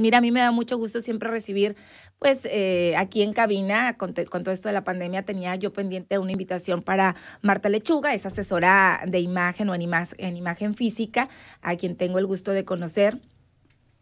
Mira, a mí me da mucho gusto siempre recibir, pues eh, aquí en cabina, con, todo esto de la pandemia, tenía yo pendiente una invitación para Marta Lechuga, es asesora de imagen o en imagen física, a quien tengo el gusto de conocer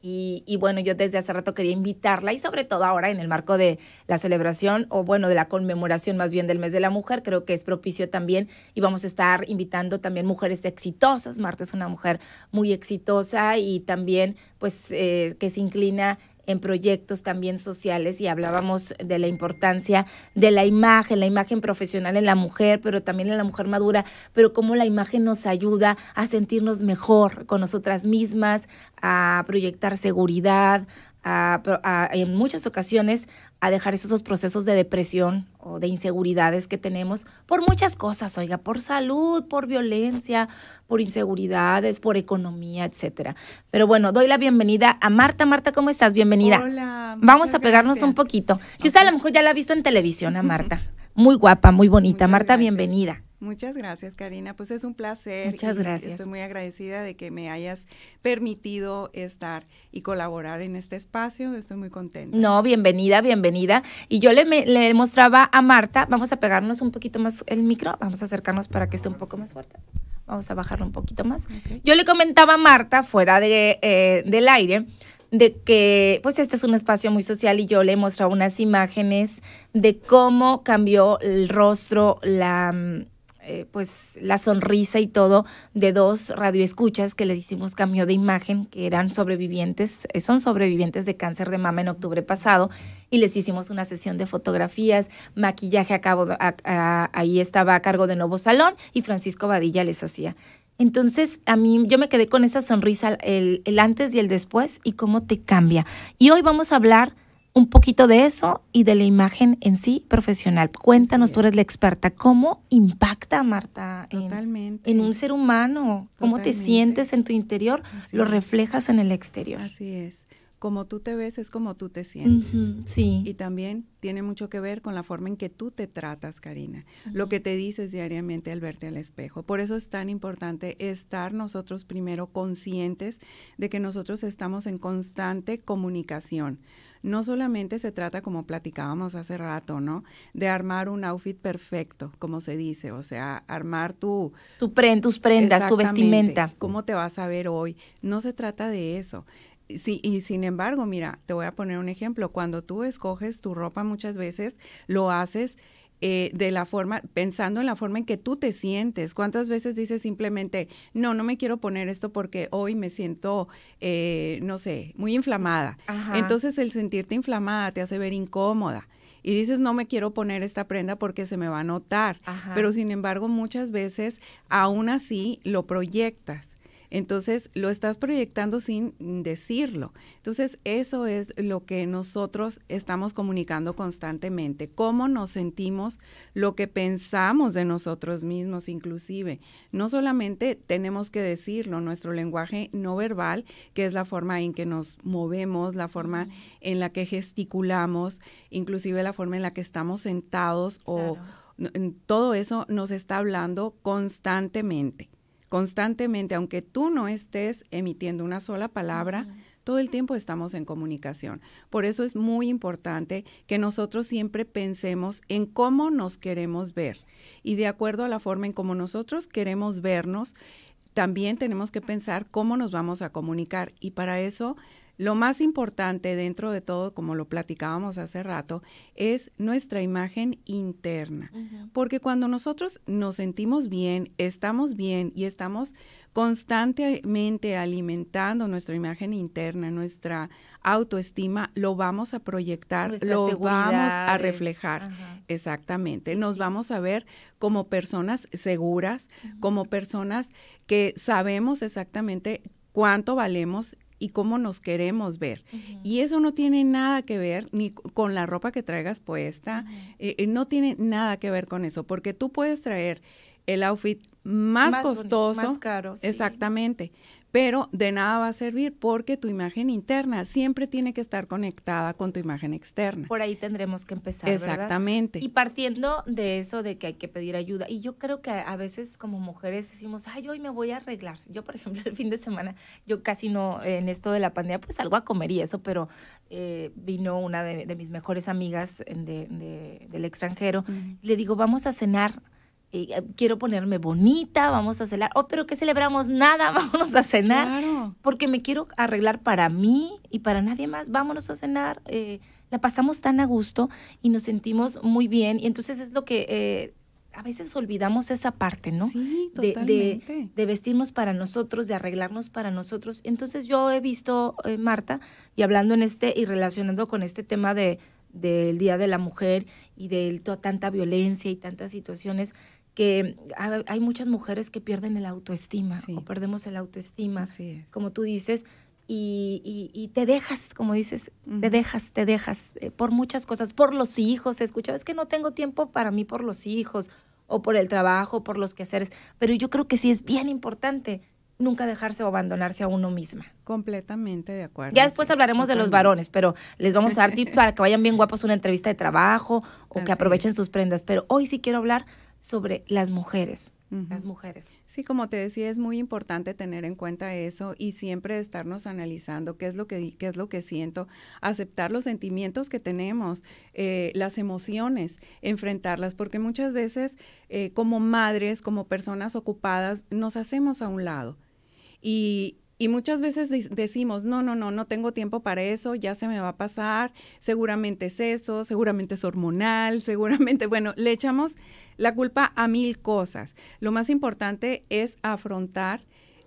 y, bueno, yo desde hace rato quería invitarla y sobre todo ahora en el marco de la celebración o bueno, de la conmemoración más bien del mes de la mujer, creo que es propicio también y vamos a estar invitando también mujeres exitosas. Marta es una mujer muy exitosa y también pues eh, que se inclina en proyectos también sociales y hablábamos de la importancia de la imagen, la imagen profesional en la mujer, pero también en la mujer madura, pero cómo la imagen nos ayuda a sentirnos mejor con nosotras mismas, a proyectar seguridad, en muchas ocasiones a dejar esos procesos de depresión o de inseguridades que tenemos por muchas cosas, oiga, por salud, por violencia, por inseguridades, por economía, etcétera. Pero bueno, doy la bienvenida a Marta. Marta, ¿cómo estás? Bienvenida. Hola. Vamos a pegarnos un poquito. Que usted a lo mejor ya la ha visto en televisión a ¿eh, Marta. Muy guapa, muy bonita. Marta, bienvenida. Muchas gracias, Karina. Pues es un placer. Muchas gracias. Estoy muy agradecida de que me hayas permitido estar y colaborar en este espacio. Estoy muy contenta. No, bienvenida, bienvenida. Y yo le, mostraba a Marta, vamos a pegarnos un poquito más el micro, vamos a acercarnos para que esté un poco más fuerte. Vamos a bajarlo un poquito más. Yo le comentaba a Marta, fuera de, eh, del aire, de que pues este es un espacio muy social y yo le he unas imágenes de cómo cambió el rostro, la mm, eh, pues la sonrisa y todo de dos radioescuchas que les hicimos cambio de imagen, que eran sobrevivientes, eh, son sobrevivientes de cáncer de mama en octubre pasado, y les hicimos una sesión de fotografías, maquillaje a cabo, ahí estaba a cargo de Nuevo Salón y Francisco Badilla les hacía. Entonces, a mí yo me quedé con esa sonrisa, el, el antes y el después, y cómo te cambia. Y hoy vamos a hablar un poquito de eso y de la imagen en sí profesional. Cuéntanos, tú eres la experta, ¿cómo impacta, Marta, En, un ser humano? ¿Cómo te sientes en tu interior? lo reflejas en el exterior. Así es. Como tú te ves es como tú te sientes. sí. Y también tiene mucho que ver con la forma en que tú te tratas, Karina. Lo que te dices diariamente al verte al espejo. Por eso es tan importante estar nosotros primero conscientes de que nosotros estamos en constante comunicación no solamente se trata, como platicábamos hace rato, ¿no? De armar un outfit perfecto, como se dice, o sea, armar tu... tu tus prendas, tu vestimenta. ¿Cómo te vas a ver hoy? No se trata de eso. Sí, y sin embargo, mira, te voy a poner un ejemplo. Cuando tú escoges tu ropa muchas veces, lo haces eh, de la forma, pensando en la forma en que tú te sientes. ¿Cuántas veces dices simplemente, no, no me quiero poner esto porque hoy me siento, eh, no sé, muy inflamada? Entonces el sentirte inflamada te hace ver incómoda y dices, no me quiero poner esta prenda porque se me va a notar. Pero sin embargo, muchas veces aún así lo proyectas. Entonces lo estás proyectando sin decirlo. Entonces eso es lo que nosotros estamos comunicando constantemente, cómo nos sentimos, lo que pensamos de nosotros mismos inclusive. No solamente tenemos que decirlo, nuestro lenguaje no verbal, que es la forma en que nos movemos, la forma en la que gesticulamos, inclusive la forma en la que estamos sentados o... todo eso nos está hablando constantemente constantemente, aunque tú no estés emitiendo una sola palabra, todo el tiempo estamos en comunicación. Por eso es muy importante que nosotros siempre pensemos en cómo nos queremos ver y de acuerdo a la forma en cómo nosotros queremos vernos, también tenemos que pensar cómo nos vamos a comunicar y para eso lo más importante dentro de todo, como lo platicábamos hace rato, es nuestra imagen interna. Porque cuando nosotros nos sentimos bien, estamos bien y estamos constantemente alimentando nuestra imagen interna, nuestra autoestima, lo vamos a proyectar, lo vamos a reflejar. Exactamente. Nos vamos a ver como personas seguras, como personas que sabemos exactamente cuánto valemos, y cómo nos queremos ver. Y eso no tiene nada que ver ni con la ropa que traigas puesta, eh, eh, no tiene nada que ver con eso, porque tú puedes traer el outfit más, costoso. Exactamente pero de nada va a servir porque tu imagen interna siempre tiene que estar conectada con tu imagen externa. Por ahí tendremos que empezar. Exactamente. Y partiendo de eso de que hay que pedir ayuda, y yo creo que a veces como mujeres decimos, ay, hoy me voy a arreglar. Yo, por ejemplo, el fin de semana, yo casi no, en esto de la pandemia, pues algo a comer y eso, pero eh, vino una de, mis mejores amigas del extranjero, le digo, vamos a cenar eh, quiero ponerme bonita, vamos a cenar, oh, pero que celebramos nada, vámonos a cenar, porque me quiero arreglar para mí y para nadie más, vámonos a cenar, eh, la pasamos tan a gusto y nos sentimos muy bien, y entonces es lo que... Eh, a veces olvidamos esa parte, ¿no? Sí, De, vestirnos para nosotros, de arreglarnos para nosotros. Entonces yo he visto, Marta, y hablando en este y relacionando con este tema de, del Día de la Mujer y de tanta violencia y tantas situaciones, que hay muchas mujeres que pierden el autoestima o perdemos el autoestima, como tú dices, y, te dejas, como dices, te dejas, te dejas eh, por muchas cosas, por los hijos, escuchaba, es que no tengo tiempo para mí por los hijos o por el trabajo, por los quehaceres, pero yo creo que sí es bien importante nunca dejarse o abandonarse a uno misma. Completamente de acuerdo. Ya después hablaremos de los varones, pero les vamos a dar tips para que vayan bien guapos una entrevista de trabajo o que aprovechen sus prendas, pero hoy sí quiero hablar sobre las mujeres. Las mujeres. Sí, como te decía, es muy importante tener en cuenta eso y siempre estarnos analizando qué es lo que, qué es lo que siento, aceptar los sentimientos que tenemos, eh, las emociones, enfrentarlas, porque muchas veces eh, como madres, como personas ocupadas, nos hacemos a un lado. Y, y muchas veces decimos, no, no, no, no tengo tiempo para eso, ya se me va a pasar, seguramente es eso, seguramente es hormonal, seguramente, bueno, le echamos la culpa a mil cosas. Lo más importante es afrontar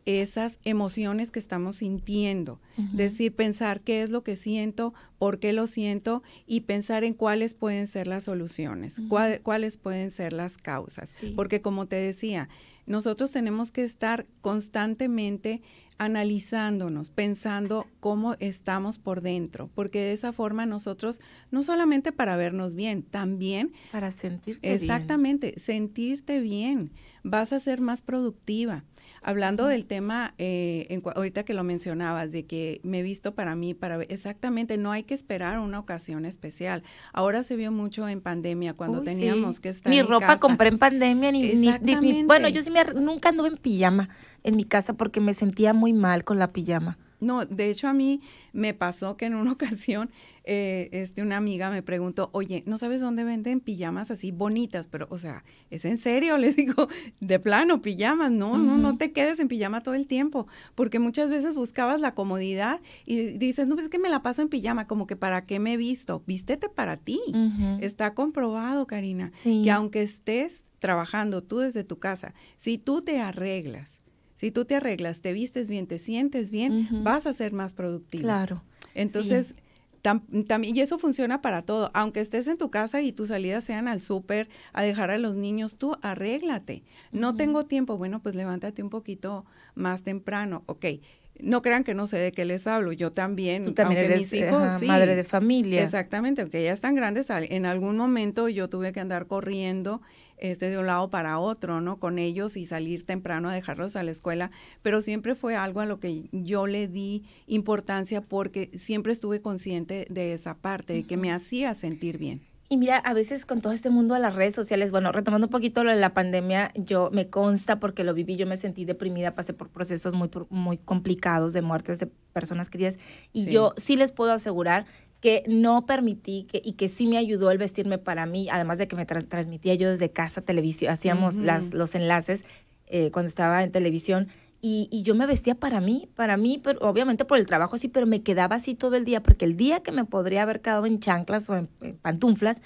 esas emociones que estamos sintiendo, decir, pensar qué es lo que siento, por qué lo siento y pensar en cuáles pueden ser las soluciones, cuáles pueden ser las causas. Porque como te decía, nosotros tenemos que estar constantemente analizándonos, pensando cómo estamos por dentro, porque de esa forma nosotros, no solamente para vernos bien, también... Para sentirte bien. Exactamente, sentirte bien. Vas a ser más productiva Hablando del tema, eh, ahorita que lo mencionabas, de que me he visto para mí, para exactamente, no hay que esperar una ocasión especial. Ahora se vio mucho en pandemia, cuando teníamos que estar. Mi ropa compré en pandemia, ni, ni bueno, yo sí me, nunca anduve en pijama en mi casa porque me sentía muy mal con la pijama. No, de hecho a mí me pasó que en una ocasión eh, este, una amiga me preguntó, oye, ¿no sabes dónde venden pijamas así bonitas? Pero, o sea, ¿es en serio? Le digo, de plano, pijamas, no, no, no te quedes en pijama todo el tiempo, porque muchas veces buscabas la comodidad y dices, no, pues es que me la paso en pijama, como que ¿para qué me he visto? Vístete para ti. Está comprobado, Karina, que aunque estés trabajando tú desde tu casa, si tú te arreglas, si tú te arreglas, te vistes bien, te sientes bien, vas a ser más productivo. Claro. Entonces, también, y eso funciona para todo. Aunque estés en tu casa y tus salidas sean al súper, a dejar a los niños, tú arréglate. No tengo tiempo. Bueno, pues levántate un poquito más temprano. Ok. No crean que no sé de qué les hablo. Yo también, aunque mis hijos, madre de familia. Exactamente, aunque ya están grandes, en algún momento yo tuve que andar corriendo este, de un lado para otro, ¿no? Con ellos y salir temprano a dejarlos a la escuela, pero siempre fue algo a lo que yo le di importancia porque siempre estuve consciente de esa parte, que me hacía sentir bien. Y mira, a veces con todo este mundo de las redes sociales, bueno, retomando un poquito lo de la pandemia, yo me consta porque lo viví, yo me sentí deprimida, pasé por procesos muy, muy complicados de muertes de personas queridas y yo sí les puedo asegurar que no permití que, y que sí me ayudó el vestirme para mí, además de que me transmitía yo desde casa televisión, hacíamos las, los enlaces eh, cuando estaba en televisión. Y, y, yo me vestía para mí, para mí, pero obviamente por el trabajo sí, pero me quedaba así todo el día, porque el día que me podría haber quedado en chanclas o en, pantuflas,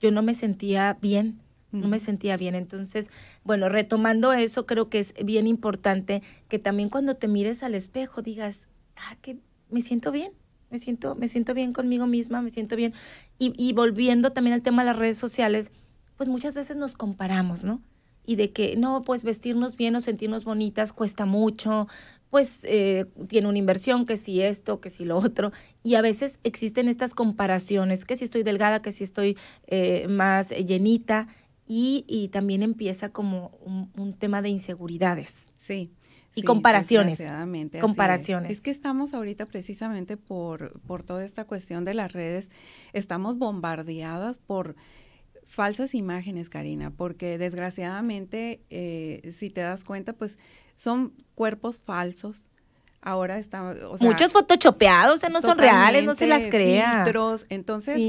yo no me sentía bien, no me sentía bien. Entonces, bueno, retomando eso, creo que es bien importante que también cuando te mires al espejo digas, ah, que me siento bien, me siento, me siento bien conmigo misma, me siento bien. Y, volviendo también al tema de las redes sociales, pues muchas veces nos comparamos, ¿no? Y de que, no, pues vestirnos bien o sentirnos bonitas cuesta mucho, pues eh, tiene una inversión, que si esto, que si lo otro. Y a veces existen estas comparaciones, que si estoy delgada, que si estoy eh, más llenita. Y, también empieza como un, un tema de inseguridades. Sí y comparaciones. Comparaciones. Es. que estamos ahorita precisamente por, por toda esta cuestión de las redes, estamos bombardeadas por falsas imágenes, Karina, porque desgraciadamente, eh, si te das cuenta, pues son cuerpos falsos, ahora estamos... O sea, Muchos photoshopeados, o sea, no son reales, no se las crea. Entonces,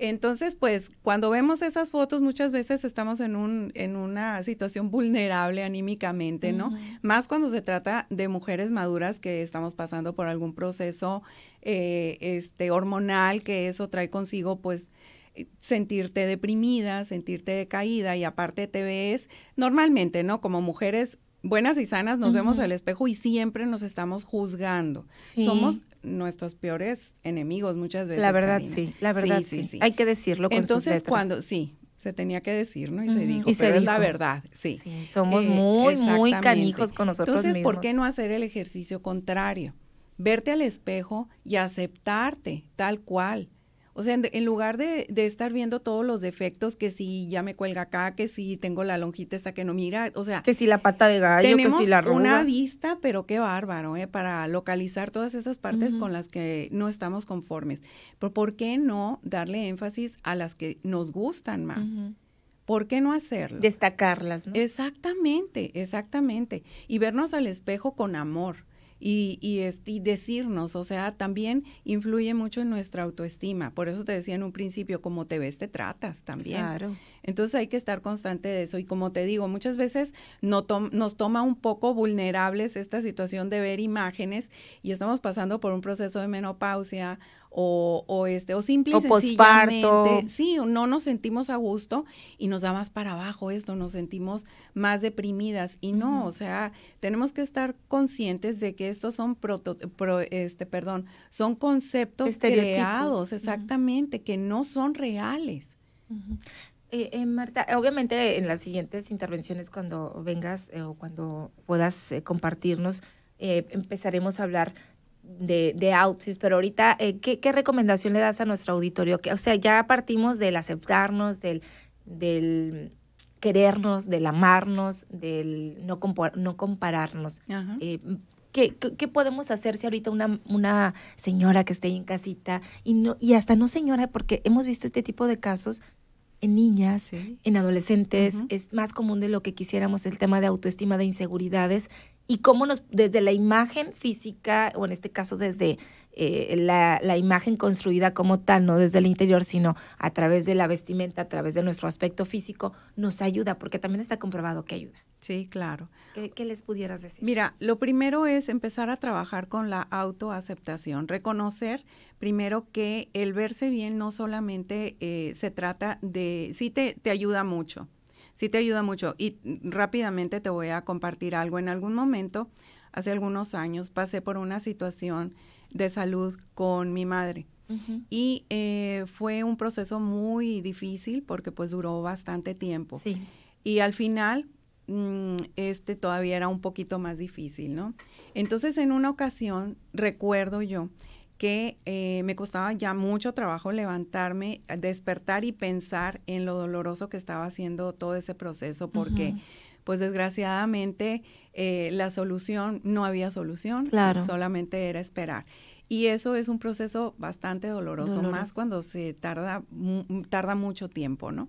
entonces, pues cuando vemos esas fotos muchas veces estamos en, un, en una situación vulnerable anímicamente, ¿no? Más cuando se trata de mujeres maduras que estamos pasando por algún proceso eh, este, hormonal, que eso trae consigo, pues eh, sentirte deprimida, sentirte decaída y aparte te ves normalmente, ¿no? Como mujeres buenas y sanas nos vemos al espejo y siempre nos estamos juzgando. Somos nuestros peores enemigos muchas veces. La verdad sí, la verdad sí, Hay que decirlo. Con Entonces cuando sí. Se tenía que decir, ¿no? Y se dijo, pero es la verdad, sí. somos eh, muy, muy canijos con nosotros Entonces, ¿por qué no hacer el ejercicio contrario? Verte al espejo y aceptarte tal cual, o sea, en, lugar de, estar viendo todos los defectos, que si ya me cuelga acá, que si tengo la lonjita esa que no mira, o sea... Que si la pata de gallo, que si la una vista, pero qué bárbaro, ¿eh? Para localizar todas esas partes con las que no estamos conformes. Pero ¿por qué no darle énfasis a las que nos gustan más? ¿Por qué no hacerlo? Destacarlas, ¿no? Exactamente, exactamente. Y vernos al espejo con amor y, y, decirnos, o sea, también influye mucho en nuestra autoestima. Por eso te decía en un principio, como te ves, te tratas también. Claro. Entonces hay que estar constante de eso. Y como te digo, muchas veces no nos toma un poco vulnerables esta situación de ver imágenes y estamos pasando por un proceso de menopausia o, o este, o simple o sí, no nos sentimos a gusto y nos da más para abajo esto, nos sentimos más deprimidas y no, o sea, tenemos que estar conscientes de que estos son este, perdón, son conceptos creados, exactamente, que no son reales. Eh, eh, Marta, obviamente en las siguientes intervenciones, cuando vengas eh, o cuando puedas compartirnos, empezaremos a hablar de, de pero ahorita, eh, ¿qué, ¿qué, recomendación le das a nuestro auditorio? Que, o sea, ya partimos del aceptarnos, del, del querernos, del amarnos, del no, no compararnos. Eh, ¿qué, podemos hacer si ahorita una, una señora que esté en casita, y, no, y hasta no señora, porque hemos visto este tipo de casos, en niñas, en adolescentes, es más común de lo que quisiéramos el tema de autoestima, de inseguridades y cómo nos, desde la imagen física, o en este caso desde eh, la, la, imagen construida como tal, no desde el interior, sino a través de la vestimenta, a través de nuestro aspecto físico, nos ayuda, porque también está comprobado que ayuda. Sí, claro. ¿Qué, les pudieras decir? Mira, lo primero es empezar a trabajar con la autoaceptación, reconocer primero que el verse bien no solamente eh, se trata de, sí te, te ayuda mucho, sí te ayuda mucho. Y rápidamente te voy a compartir algo. En algún momento, hace algunos años, pasé por una situación de salud con mi madre. Y eh, fue un proceso muy difícil porque pues duró bastante tiempo. Y al final, mm, este todavía era un poquito más difícil, ¿no? Entonces en una ocasión, recuerdo yo que eh, me costaba ya mucho trabajo levantarme, despertar y pensar en lo doloroso que estaba haciendo todo ese proceso, porque pues desgraciadamente eh, la solución, no había solución, solamente era esperar. Y eso es un proceso bastante doloroso, más cuando se tarda, tarda mucho tiempo, ¿no?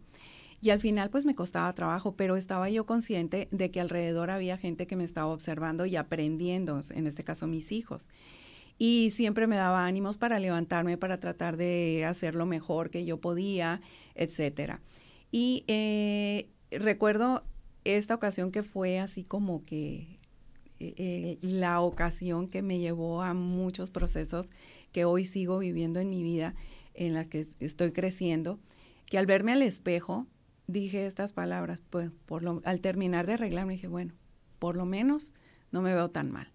Y al final pues me costaba trabajo, pero estaba yo consciente de que alrededor había gente que me estaba observando y aprendiendo, en este caso mis hijos y siempre me daba ánimos para levantarme, para tratar de hacer lo mejor que yo podía, etcétera. Y eh, recuerdo esta ocasión que fue así como que eh, eh, la ocasión que me llevó a muchos procesos que hoy sigo viviendo en mi vida, en la que estoy creciendo, que al verme al espejo dije estas palabras, pues por lo, al terminar de arreglarme dije, bueno, por lo menos no me veo tan mal.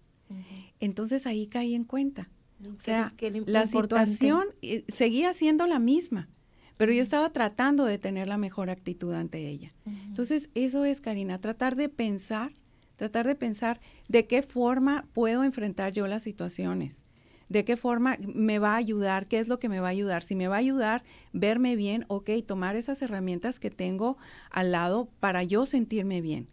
Entonces ahí caí en cuenta. O sea, la situación eh, seguía siendo la misma, pero yo estaba tratando de tener la mejor actitud ante ella. Entonces, eso es, Karina, tratar de pensar, tratar de pensar de qué forma puedo enfrentar yo las situaciones, de qué forma me va a ayudar, qué es lo que me va a ayudar. Si me va a ayudar verme bien, ok, tomar esas herramientas que tengo al lado para yo sentirme bien,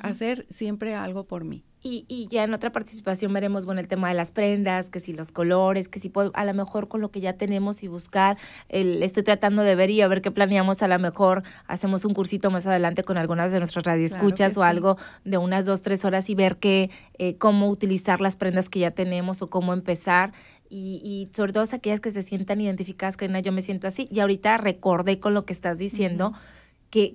hacer siempre algo por mí. Y, ya en otra participación veremos, bueno, el tema de las prendas, que si los colores, que si a lo mejor con lo que ya tenemos y buscar, el, estoy tratando de ver y a ver qué planeamos, a lo mejor hacemos un cursito más adelante con algunas de nuestras radioescuchas o algo de unas dos, tres horas y ver qué, eh, cómo utilizar las prendas que ya tenemos o cómo empezar. Y, y, sobre todo aquellas que se sientan identificadas, Karina, yo me siento así. Y ahorita recordé con lo que estás diciendo.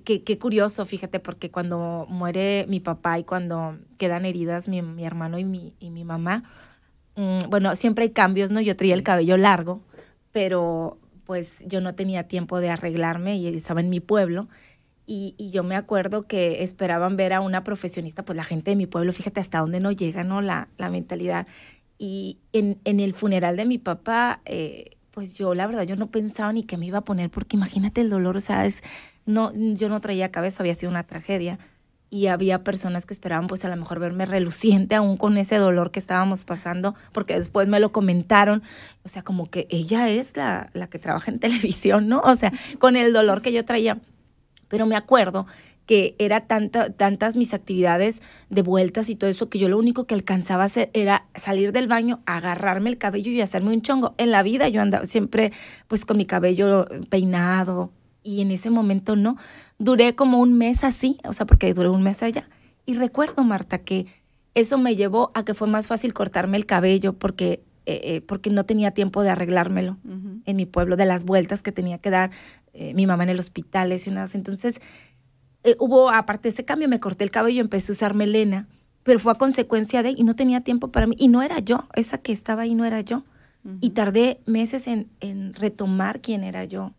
Qué, curioso, fíjate, porque cuando muere mi papá y cuando quedan heridas mi, hermano y mi, y mi mamá, mm, bueno, siempre hay cambios, ¿no? Yo traía el cabello largo, pero pues yo no tenía tiempo de arreglarme y estaba en mi pueblo. Y, yo me acuerdo que esperaban ver a una profesionista, pues la gente de mi pueblo, fíjate hasta dónde no llega, ¿no? La, la mentalidad. Y en, el funeral de mi papá, eh, pues yo la verdad, yo no pensaba ni que me iba a poner, porque imagínate el dolor, o sea, es, no, yo no traía cabeza, había sido una tragedia. Y había personas que esperaban pues a lo mejor verme reluciente aún con ese dolor que estábamos pasando, porque después me lo comentaron. O sea, como que ella es la, la que trabaja en televisión, ¿no? O sea, con el dolor que yo traía. Pero me acuerdo que era tanta, tantas mis actividades de vueltas y todo eso, que yo lo único que alcanzaba a hacer era salir del baño, agarrarme el cabello y hacerme un chongo. En la vida yo andaba siempre pues con mi cabello peinado, y en ese momento no. Duré como un mes así, o sea, porque duré un mes allá. Y recuerdo, Marta, que eso me llevó a que fue más fácil cortarme el cabello porque, eh, eh, porque no tenía tiempo de arreglármelo en mi pueblo, de las vueltas que tenía que dar eh, mi mamá en el hospital, y unas. Entonces, hubo, aparte de ese cambio, me corté el cabello, empecé a usar melena, pero fue a consecuencia de, y no tenía tiempo para mí, y no era yo, esa que estaba ahí no era yo. Y tardé meses en, en retomar quién era yo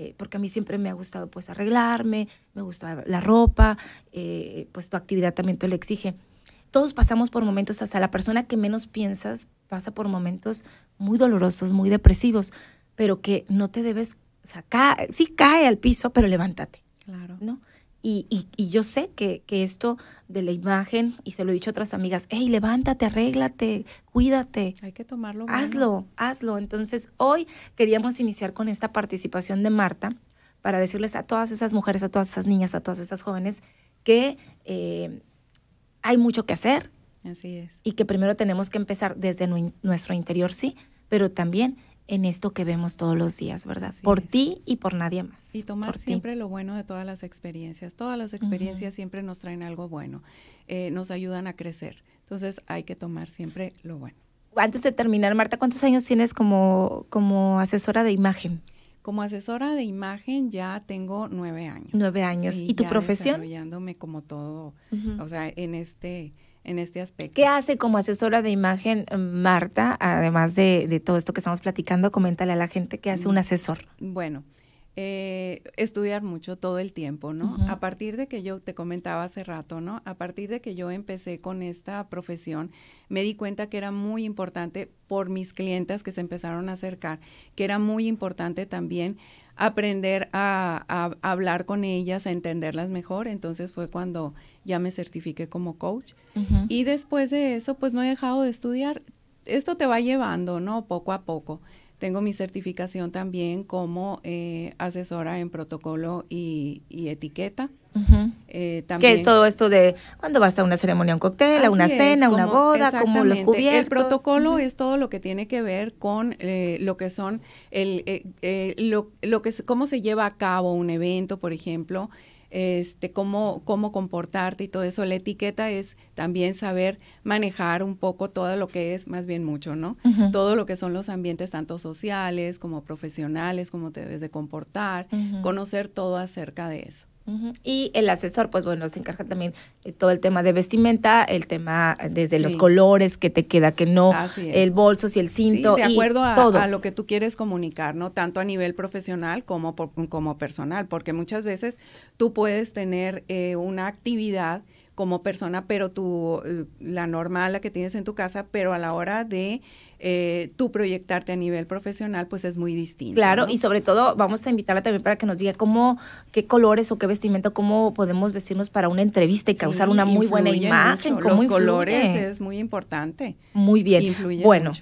eh, porque a mí siempre me ha gustado pues arreglarme, me gusta la ropa, eh, pues tu actividad también te lo exige. Todos pasamos por momentos, hasta la persona que menos piensas pasa por momentos muy dolorosos, muy depresivos, pero que no te debes sacar, sí cae al piso, pero levántate. Claro. ¿no? Y, y, yo sé que, que, esto de la imagen, y se lo he dicho a otras amigas, hey, levántate, arréglate, cuídate. Hay que tomarlo. Hazlo, hazlo. Entonces, hoy queríamos iniciar con esta participación de Marta para decirles a todas esas mujeres, a todas esas niñas, a todas esas jóvenes que eh, hay mucho que hacer. Así es. Y que primero tenemos que empezar desde nuestro interior, sí, pero también en esto que vemos todos los días, ¿verdad? por ti y por nadie más. Y tomar siempre lo bueno de todas las experiencias. Todas las experiencias siempre nos traen algo bueno, eh, nos ayudan a crecer. Entonces hay que tomar siempre lo bueno. Antes de terminar, Marta, ¿cuántos años tienes como, como asesora de imagen? Como asesora de imagen ya tengo nueve años. Nueve años. ¿Y tu ya profesión? Desarrollándome como todo, o sea, en este en este aspecto. ¿Qué hace como asesora de imagen eh, Marta, además de, todo esto que estamos platicando? Coméntale a la gente qué hace un mm. asesor. Bueno, eh, estudiar mucho todo el tiempo, ¿no? A partir de que yo te comentaba hace rato, ¿no? A partir de que yo empecé con esta profesión, me di cuenta que era muy importante por mis clientas que se empezaron a acercar, que era muy importante también aprender a hablar con ellas, a entenderlas mejor. Entonces fue cuando ya me certifiqué como coach. Y después de eso, pues no he dejado de estudiar. Esto te va llevando, ¿no? Poco a poco. Tengo mi certificación también como eh, asesora en protocolo y, etiqueta. Eh, que es todo esto de cuando vas a una ceremonia, un cóctel, a una cena, una boda, como los cubiertos. El protocolo es todo lo que tiene que ver con eh, lo que son, el, lo, lo que, cómo se lleva a cabo un evento, por ejemplo, este, cómo, cómo comportarte y todo eso. La etiqueta es también saber manejar un poco todo lo que es, más bien mucho, ¿no? Todo lo que son los ambientes, tanto sociales como profesionales, cómo te debes de comportar, conocer todo acerca de eso. Y el asesor, pues bueno, se encarga también eh, todo el tema de vestimenta, el tema eh, desde los colores, que te queda, que no, el bolso, si el cinto. de acuerdo a, todo. lo que tú quieres comunicar, ¿no? Tanto a nivel profesional como, como personal, porque muchas veces tú puedes tener eh, una actividad como persona, pero tu, la normal, la que tienes en tu casa, pero a la hora de eh, tú proyectarte a nivel profesional, pues es muy distinto. Claro, y sobre todo vamos a invitarla también para que nos diga cómo, qué colores o qué vestimenta, cómo podemos vestirnos para una entrevista y causar una muy buena imagen. Cómo Los colores es muy importante. Muy bien. bueno.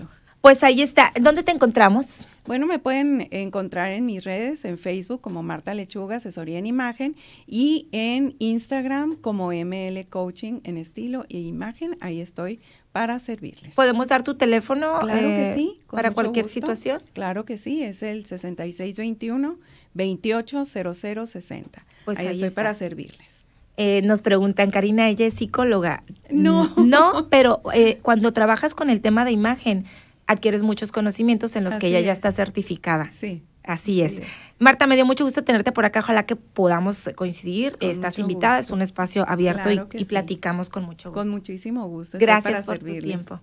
Pues ahí está. ¿Dónde te encontramos? Bueno, me pueden encontrar en mis redes, en Facebook como Marta Lechuga, asesoría en imagen, y en Instagram como ML Coaching en estilo e imagen. Ahí estoy para servirles. ¿Podemos dar tu teléfono? Claro que eh, sí. Para cualquier situación. Claro que sí, es el 6621-280060. Pues ahí, estoy para servirles. Eh, nos preguntan, Karina, ella es psicóloga. No. No, pero eh, cuando trabajas con el tema de imagen, adquieres muchos conocimientos en los que ella ya está certificada. Sí. Así es. Marta, me dio mucho gusto tenerte por acá. Ojalá que podamos coincidir. Estás invitada, es un espacio abierto y, platicamos con mucho gusto. Con muchísimo gusto. Gracias por tu tiempo.